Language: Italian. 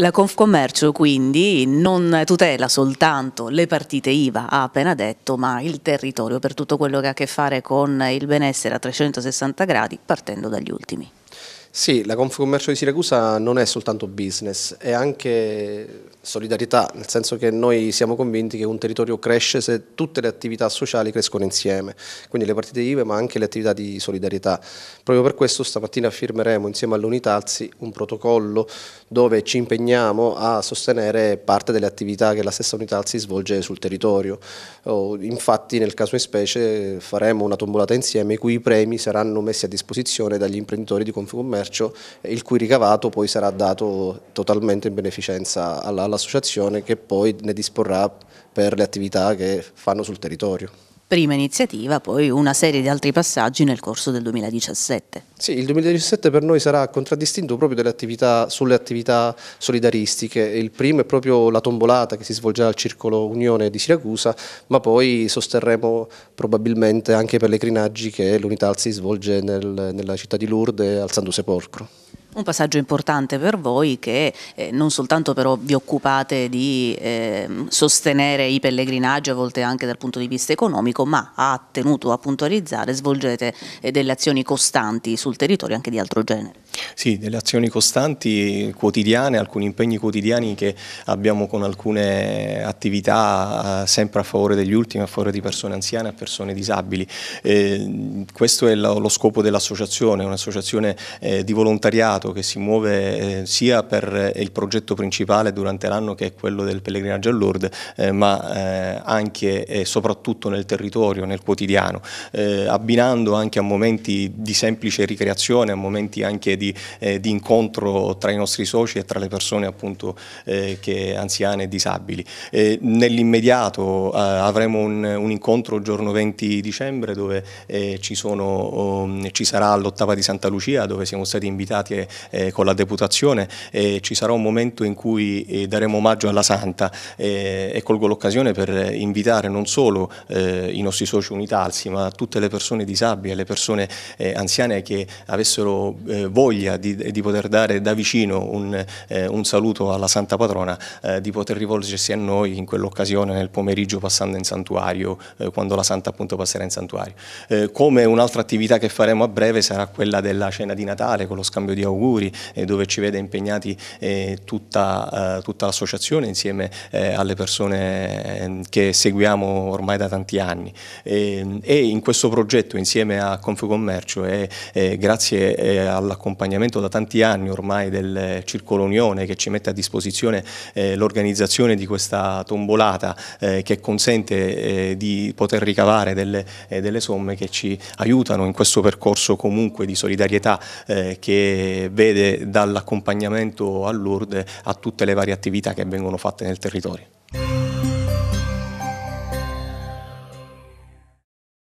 La Confcommercio quindi non tutela soltanto le partite IVA, ha appena detto, ma il territorio per tutto quello che ha a che fare con il benessere a 360 gradi partendo dagli ultimi. Sì, la Confcommercio di Siracusa non è soltanto business, è anche solidarietà, nel senso che noi siamo convinti che un territorio cresce se tutte le attività sociali crescono insieme, quindi le partite IVE ma anche le attività di solidarietà. Proprio per questo stamattina firmeremo insieme all'Unitazzi un protocollo dove ci impegniamo a sostenere parte delle attività che la stessa Unitazzi svolge sul territorio. Infatti nel caso in specie faremo una tombolata insieme i cui premi saranno messi a disposizione dagli imprenditori di Confcommercio commercio, il cui ricavato poi sarà dato totalmente in beneficenza all'associazione che poi ne disporrà per le attività che fanno sul territorio prima iniziativa, poi una serie di altri passaggi nel corso del 2017. Sì, il 2017 per noi sarà contraddistinto proprio attività, sulle attività solidaristiche. Il primo è proprio la tombolata che si svolgerà al Circolo Unione di Siracusa, ma poi sosterremo probabilmente anche per le crinaggi che l'Unità si svolge nel, nella città di Lourdes al Santo Sepolcro un passaggio importante per voi che eh, non soltanto però vi occupate di eh, sostenere i pellegrinaggi a volte anche dal punto di vista economico ma ha tenuto a puntualizzare svolgete eh, delle azioni costanti sul territorio anche di altro genere. Sì, delle azioni costanti quotidiane, alcuni impegni quotidiani che abbiamo con alcune attività eh, sempre a favore degli ultimi, a favore di persone anziane, a persone disabili. Eh, questo è lo, scopo dell'associazione, un'associazione eh, di volontariato mercato che si muove eh, sia per eh, il progetto principale durante l'anno che è quello del pellegrinaggio all'Ordine, eh, Lourdes, ma anche e soprattutto nel territorio, nel quotidiano, abbinando anche a momenti di semplice ricreazione, a momenti anche di, di incontro tra i nostri soci e tra le persone appunto che, anziane e disabili. Nell'immediato avremo un, un, incontro giorno 20 dicembre dove ci, sono, oh, ci sarà l'ottava di Santa Lucia dove siamo stati invitati eh, con la deputazione eh, ci sarà un momento in cui eh, daremo omaggio alla Santa eh, e colgo l'occasione per eh, invitare non solo i nostri soci unitalsi ma tutte le persone disabili, e le persone anziane che avessero voglia di, di, poter dare da vicino un, un saluto alla Santa Patrona di poter rivolgersi a noi in quell'occasione nel pomeriggio passando in santuario quando la Santa appunto passerà in santuario. come un'altra attività che faremo a breve sarà quella della cena di Natale con lo scambio di auguri auguri eh, dove ci vede impegnati eh, tutta, eh, tutta l'associazione insieme eh, alle persone ehm, che seguiamo ormai da tanti anni e, ehm, e in questo progetto insieme a Confucommercio e, e grazie all'accompagnamento da tanti anni ormai del Circolo Unione che ci mette a disposizione l'organizzazione di questa tombolata che consente di poter ricavare delle, delle somme che ci aiutano in questo percorso comunque di solidarietà eh, che vede dall'accompagnamento all'Urde a tutte le varie attività che vengono fatte nel territorio.